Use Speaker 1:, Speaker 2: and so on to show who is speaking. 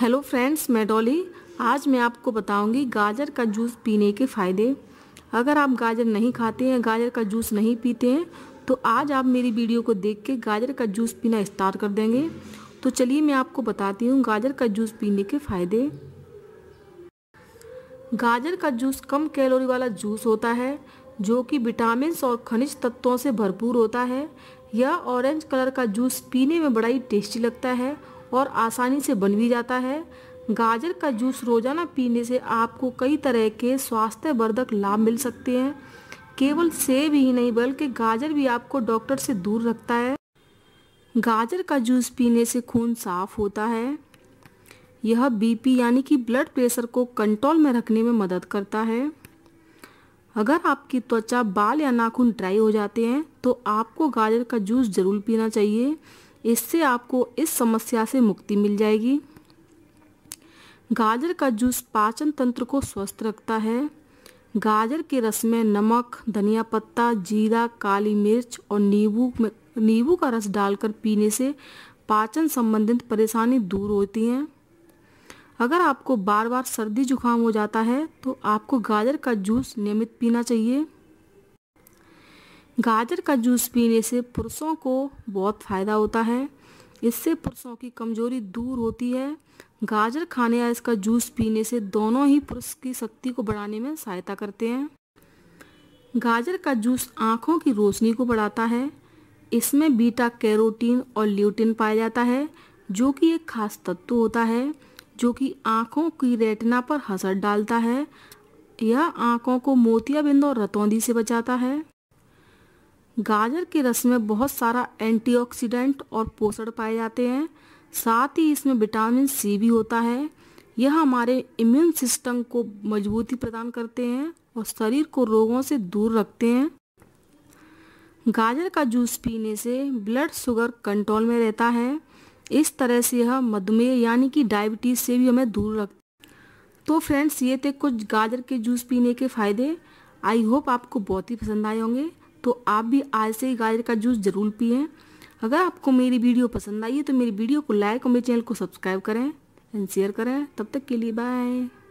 Speaker 1: hello friends मैं डॉली आज मैं आपको बताऊंगी गाजर का जूस पीने के फ़ायदे अगर आप गाजर नहीं खाते हैं गाजर का जूस नहीं पीते हैं तो आज आप मेरी वीडियो को देख के गाजर का जूस पीना स्टार्ट कर देंगे तो चलिए मैं आपको बताती हूँ गाजर का जूस पीने के फ़ायदे गाजर का जूस कम कैलोरी वाला जूस होता है जो कि विटामिन और खनिज तत्वों से भरपूर होता है यह ऑरेंज कलर का जूस पीने में बड़ा ही टेस्टी लगता है और आसानी से बन भी जाता है गाजर का जूस रोजाना पीने से आपको कई तरह के स्वास्थ्यवर्धक लाभ मिल सकते हैं केवल सेब ही नहीं बल्कि गाजर भी आपको डॉक्टर से दूर रखता है गाजर का जूस पीने से खून साफ होता है यह बीपी यानी कि ब्लड प्रेशर को कंट्रोल में रखने में मदद करता है अगर आपकी त्वचा बाल या नाखून ड्राई हो जाते हैं तो आपको गाजर का जूस ज़रूर पीना चाहिए इससे आपको इस समस्या से मुक्ति मिल जाएगी गाजर का जूस पाचन तंत्र को स्वस्थ रखता है गाजर के रस में नमक धनिया पत्ता जीरा काली मिर्च और नींबू में नींबू का रस डालकर पीने से पाचन संबंधित परेशानी दूर होती हैं अगर आपको बार बार सर्दी जुकाम हो जाता है तो आपको गाजर का जूस नियमित पीना चाहिए गाजर का जूस पीने से पुरुषों को बहुत फ़ायदा होता है इससे पुरुषों की कमजोरी दूर होती है गाजर खाने या इसका जूस पीने से दोनों ही पुरुष की शक्ति को बढ़ाने में सहायता करते हैं गाजर का जूस आँखों की रोशनी को बढ़ाता है इसमें बीटा कैरोटीन और ल्यूटिन पाया जाता है जो कि एक खास तत्व होता है जो कि आँखों की रेटना पर असर डालता है यह आँखों को मोतियाबिंद और रतौंदी से बचाता है गाजर के रस में बहुत सारा एंटीऑक्सीडेंट और पोषण पाए जाते हैं साथ ही इसमें विटामिन सी भी होता है यह हमारे इम्यून सिस्टम को मजबूती प्रदान करते हैं और शरीर को रोगों से दूर रखते हैं गाजर का जूस पीने से ब्लड शुगर कंट्रोल में रहता है इस तरह से यह मधुमेह यानी कि डायबिटीज़ से भी हमें दूर रख तो फ्रेंड्स ये थे कुछ गाजर के जूस पीने के फ़ायदे आई होप आपको बहुत ही पसंद आए होंगे तो आप भी आज से ही गाजर का जूस ज़रूर पिए अगर आपको मेरी वीडियो पसंद आई है तो मेरी वीडियो को लाइक और मेरे चैनल को सब्सक्राइब करें एंड शेयर करें तब तक के लिए बाय